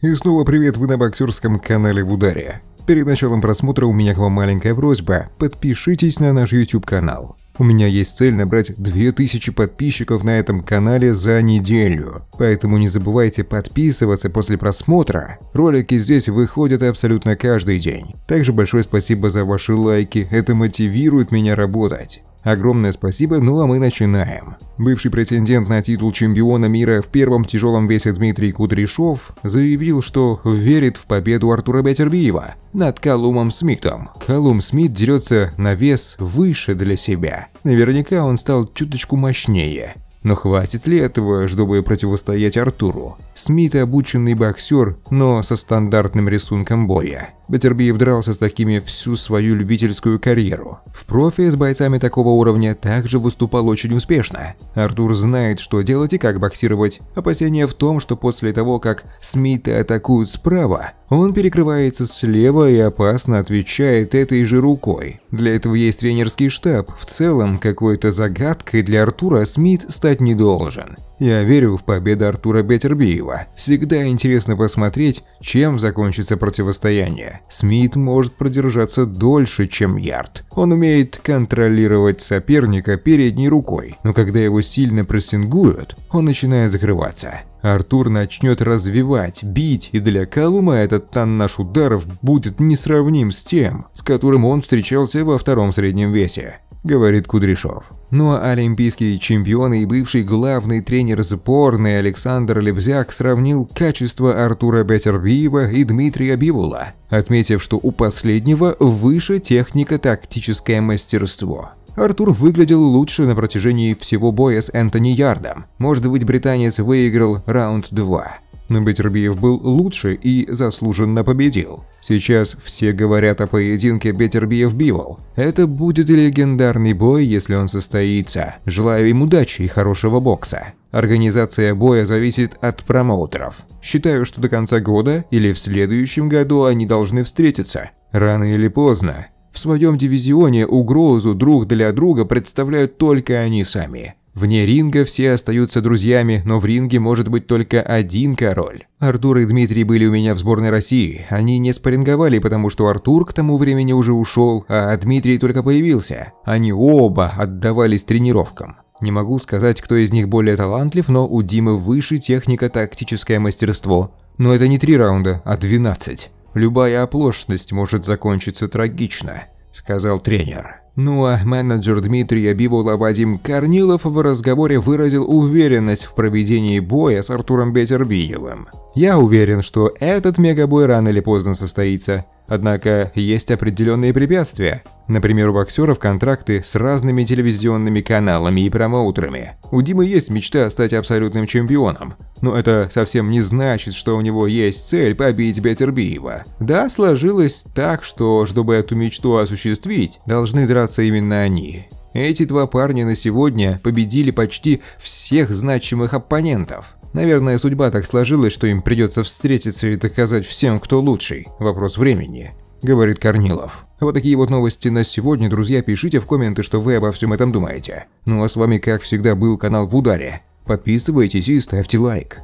И снова привет, вы на боксерском канале в ударе. Перед началом просмотра у меня к вам маленькая просьба, подпишитесь на наш YouTube канал. У меня есть цель набрать 2000 подписчиков на этом канале за неделю, поэтому не забывайте подписываться после просмотра. Ролики здесь выходят абсолютно каждый день. Также большое спасибо за ваши лайки, это мотивирует меня работать. Огромное спасибо, ну а мы начинаем. Бывший претендент на титул чемпиона мира в первом тяжелом весе Дмитрий Кудряшов заявил, что верит в победу Артура Бетербиева над Колумом Смитом. Колум Смит дерется на вес выше для себя. Наверняка он стал чуточку мощнее. Но хватит ли этого, чтобы противостоять Артуру? Смит обученный боксер, но со стандартным рисунком боя. Батербиев дрался с такими всю свою любительскую карьеру. В профи с бойцами такого уровня также выступал очень успешно. Артур знает, что делать и как боксировать. Опасение в том, что после того, как Смиты атакуют справа, он перекрывается слева и опасно отвечает этой же рукой. Для этого есть тренерский штаб. В целом, какой-то загадкой для Артура Смит стать не должен. Я верю в победу Артура Бетербиева. Всегда интересно посмотреть, чем закончится противостояние. Смит может продержаться дольше, чем Ярд. Он умеет контролировать соперника передней рукой, но когда его сильно прессингуют, он начинает закрываться. Артур начнет развивать, бить, и для Калума этот тоннаж ударов будет несравним с тем, с которым он встречался во втором среднем весе, говорит Кудряшов. Ну а олимпийский чемпион и бывший главный тренер сборной Александр Лебзяк сравнил качество Артура Бетербиева и Дмитрия Бивула, отметив, что у последнего выше техника-тактическое мастерство. Артур выглядел лучше на протяжении всего боя с Энтони Ярдом. Может быть, британец выиграл раунд 2. Но Бетербиев был лучше и заслуженно победил. Сейчас все говорят о поединке Бетербиев-Бивол. Это будет легендарный бой, если он состоится. Желаю им удачи и хорошего бокса. Организация боя зависит от промоутеров. Считаю, что до конца года или в следующем году они должны встретиться. Рано или поздно. В своем дивизионе угрозу друг для друга представляют только они сами. Вне ринга все остаются друзьями, но в ринге может быть только один король. Артур и Дмитрий были у меня в сборной России. Они не спарринговали, потому что Артур к тому времени уже ушел, а Дмитрий только появился. Они оба отдавались тренировкам. Не могу сказать, кто из них более талантлив, но у Димы выше техника-тактическое мастерство. Но это не три раунда, а 12. Любая оплошность может закончиться трагично», – сказал тренер. Ну а менеджер Дмитрия Бивола Вадим Корнилов в разговоре выразил уверенность в проведении боя с Артуром Бетербиевым. «Я уверен, что этот мегабой рано или поздно состоится. Однако есть определенные препятствия. Например, у боксеров контракты с разными телевизионными каналами и промоутерами. У Димы есть мечта стать абсолютным чемпионом. Но это совсем не значит, что у него есть цель побить Бетербиева. Да, сложилось так, что чтобы эту мечту осуществить, должны драться именно они. Эти два парня на сегодня победили почти всех значимых оппонентов. Наверное, судьба так сложилась, что им придется встретиться и доказать всем, кто лучший. Вопрос времени. – говорит Корнилов. Вот такие вот новости на сегодня, друзья. Пишите в комменты, что вы обо всем этом думаете. Ну а с вами, как всегда, был канал В Ударе. Подписывайтесь и ставьте лайк.